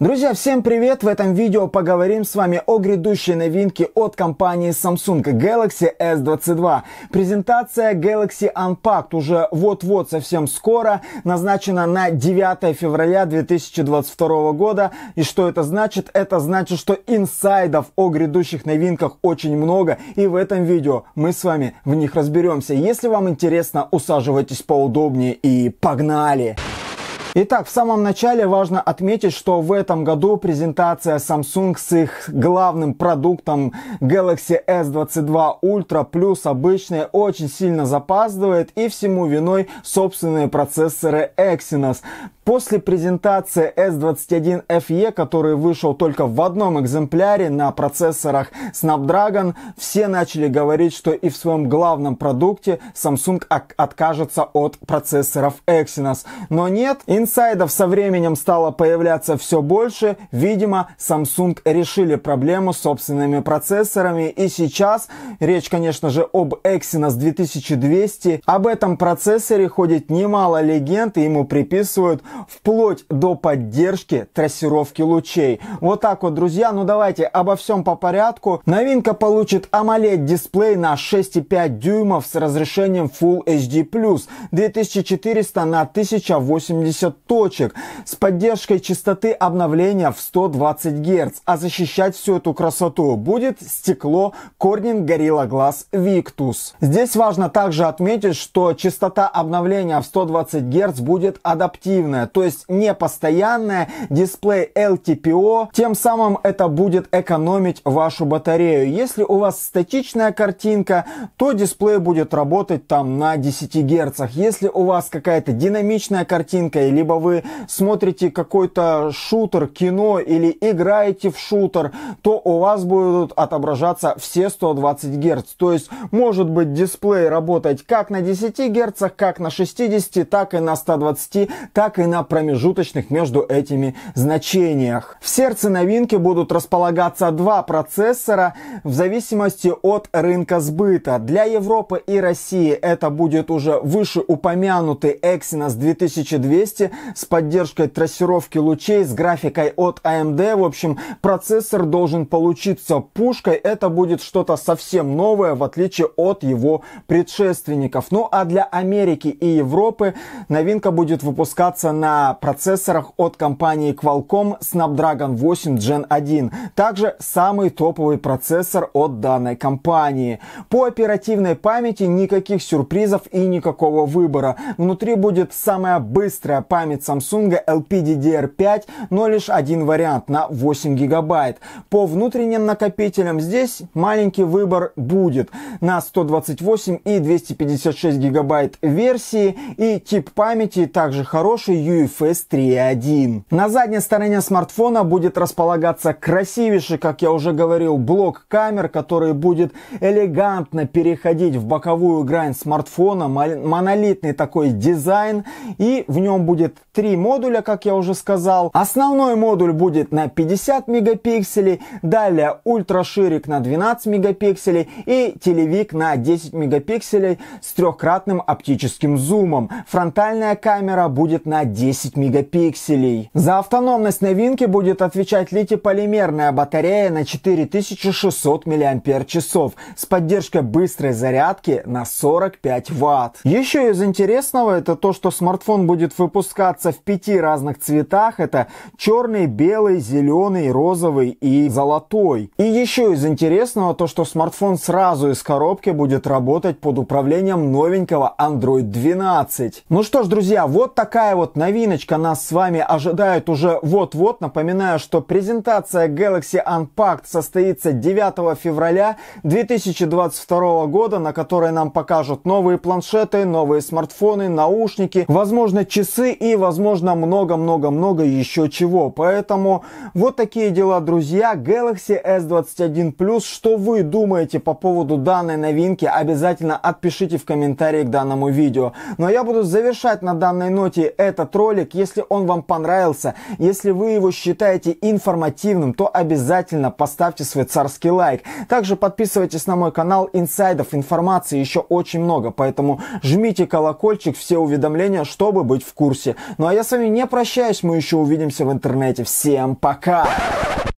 Друзья, всем привет! В этом видео поговорим с вами о грядущей новинке от компании Samsung Galaxy S22. Презентация Galaxy Unpacked уже вот-вот совсем скоро, назначена на 9 февраля 2022 года. И что это значит? Это значит, что инсайдов о грядущих новинках очень много, и в этом видео мы с вами в них разберемся. Если вам интересно, усаживайтесь поудобнее и погнали! Погнали! Итак, в самом начале важно отметить, что в этом году презентация Samsung с их главным продуктом Galaxy S22 Ultra плюс обычные очень сильно запаздывает и всему виной собственные процессоры Exynos. После презентации S21FE, который вышел только в одном экземпляре на процессорах Snapdragon, все начали говорить, что и в своем главном продукте Samsung откажется от процессоров Exynos. Но нет, инсайдов со временем стало появляться все больше. Видимо, Samsung решили проблему с собственными процессорами. И сейчас речь, конечно же, об Exynos 2200. Об этом процессоре ходит немало легенд, и ему приписывают вплоть до поддержки трассировки лучей. Вот так вот, друзья, ну давайте обо всем по порядку. Новинка получит AMOLED-дисплей на 6,5 дюймов с разрешением Full HD+, 2400 на 1080 точек, с поддержкой частоты обновления в 120 Гц. А защищать всю эту красоту будет стекло Corning Gorilla Glass Victus. Здесь важно также отметить, что частота обновления в 120 Гц будет адаптивная, то есть не постоянная, дисплей LTPO, тем самым это будет экономить вашу батарею. Если у вас статичная картинка, то дисплей будет работать там на 10 Гц. Если у вас какая-то динамичная картинка, либо вы смотрите какой-то шутер, кино или играете в шутер, то у вас будут отображаться все 120 Гц. То есть может быть дисплей работать как на 10 Гц, как на 60, так и на 120, так и на промежуточных между этими значениях. В сердце новинки будут располагаться два процессора в зависимости от рынка сбыта. Для Европы и России это будет уже вышеупомянутый Exynos 2200 с поддержкой трассировки лучей, с графикой от AMD. В общем, процессор должен получиться пушкой. Это будет что-то совсем новое, в отличие от его предшественников. Ну а для Америки и Европы новинка будет выпускаться на процессорах от компании Qualcomm Snapdragon 8 Gen 1. Также самый топовый процессор от данной компании. По оперативной памяти никаких сюрпризов и никакого выбора. Внутри будет самая быстрая память Samsung LPDDR5, но лишь один вариант на 8 гигабайт. По внутренним накопителям здесь маленький выбор будет на 128 и 256 гигабайт версии и тип памяти также хороший UFS 3.1. На задней стороне смартфона будет располагаться красивейший, как я уже говорил, блок камер, который будет элегантно переходить в боковую грань смартфона, монолитный такой дизайн, и в нем будет три модуля, как я уже сказал. Основной модуль будет на 50 мегапикселей, далее ультраширик на 12 мегапикселей и телевик на 10 мегапикселей с трехкратным оптическим зумом. Фронтальная камера будет на 10 10 мегапикселей. За автономность новинки будет отвечать литий-полимерная батарея на 4600 мАч с поддержкой быстрой зарядки на 45 Вт. Еще из интересного это то, что смартфон будет выпускаться в пяти разных цветах. Это черный, белый, зеленый, розовый и золотой. И еще из интересного то, что смартфон сразу из коробки будет работать под управлением новенького Android 12. Ну что ж, друзья, вот такая вот на новиночка нас с вами ожидает уже вот-вот. Напоминаю, что презентация Galaxy Unpacked состоится 9 февраля 2022 года, на которой нам покажут новые планшеты, новые смартфоны, наушники, возможно, часы и, возможно, много-много-много еще чего. Поэтому вот такие дела, друзья. Galaxy S21 Plus. Что вы думаете по поводу данной новинки? Обязательно отпишите в комментарии к данному видео. Но ну, а я буду завершать на данной ноте этот ролик ролик, если он вам понравился, если вы его считаете информативным, то обязательно поставьте свой царский лайк. Также подписывайтесь на мой канал, инсайдов, информации еще очень много, поэтому жмите колокольчик, все уведомления, чтобы быть в курсе. Ну а я с вами не прощаюсь, мы еще увидимся в интернете. Всем пока!